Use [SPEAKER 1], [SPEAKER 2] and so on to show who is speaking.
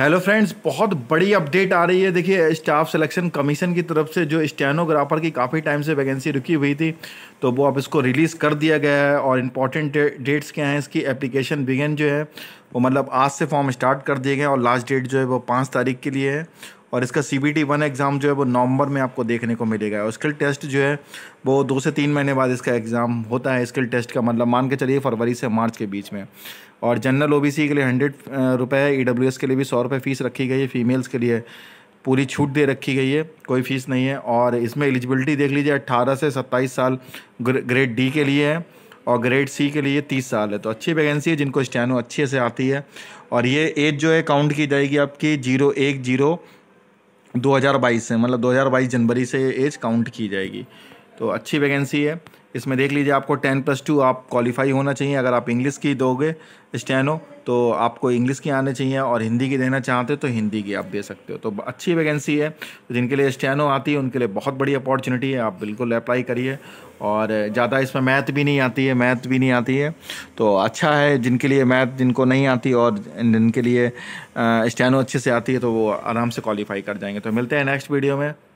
[SPEAKER 1] hello friends बहुत बड़ी update आ रही है देखिए स्टाफ सिलेक्शन कमीशन की तरफ से जो स्टेनोग्राफर की काफ़ी टाइम से वैकेंसी रुकी हुई थी तो वो अब इसको रिलीज़ कर दिया गया है और इम्पॉर्टेंट डेट्स क्या हैं इसकी एप्लीकेशन बिगेन जो है वो मतलब आज से फॉर्म स्टार्ट कर दिए गए और लास्ट डेट जो है वो पाँच तारीख के लिए है और इसका C B T one exam जो है वो नवंबर में आपको देखने को मिलेगा और स्किल टेस्ट जो है वो दो से तीन महीने बाद इसका एग्ज़ाम होता है स्किल टेस्ट का मतलब मान के चलिए फरवरी से मार्च के बीच में और जनरल ओ के लिए हंड्रेड रुपये ई डब्ल्यू एस के लिए भी सौ रुपये फ़ीस रखी गई है फीमेल्स के लिए पूरी छूट दे रखी गई है कोई फ़ीस नहीं है और इसमें एलिजिबिलिटी देख लीजिए अट्ठारह से सत्ताईस साल ग्रेड डी के लिए है और ग्रेड सी के लिए तीस साल है तो अच्छी वैकेंसी है जिनको स्टैनो अच्छे से आती है और ये एज जो है काउंट की जाएगी आपकी जीरो एक जीरो 2022 से मतलब 2022 जनवरी से एज काउंट की जाएगी तो अच्छी वैकेंसी है इसमें देख लीजिए आपको टेन प्लस टू आप क्वालिफाई होना चाहिए अगर आप इंग्लिश की दोगे स्टैनो तो आपको इंग्लिश की आने चाहिए और हिंदी की देना चाहते हो तो हिंदी की आप दे सकते हो तो अच्छी वैकेंसी है तो जिनके लिए स्टैनो आती है उनके लिए बहुत बड़ी अपॉर्चुनिटी है आप बिल्कुल अप्लाई करिए और ज़्यादा इसमें मैथ भी नहीं आती है मैथ भी नहीं आती है तो अच्छा है जिनके लिए मैथ जिनको नहीं आती और जिनके लिए स्टैनो अच्छे से आती है तो वो आराम से क्वालिफाई कर जाएंगे तो मिलते हैं नेक्स्ट वीडियो में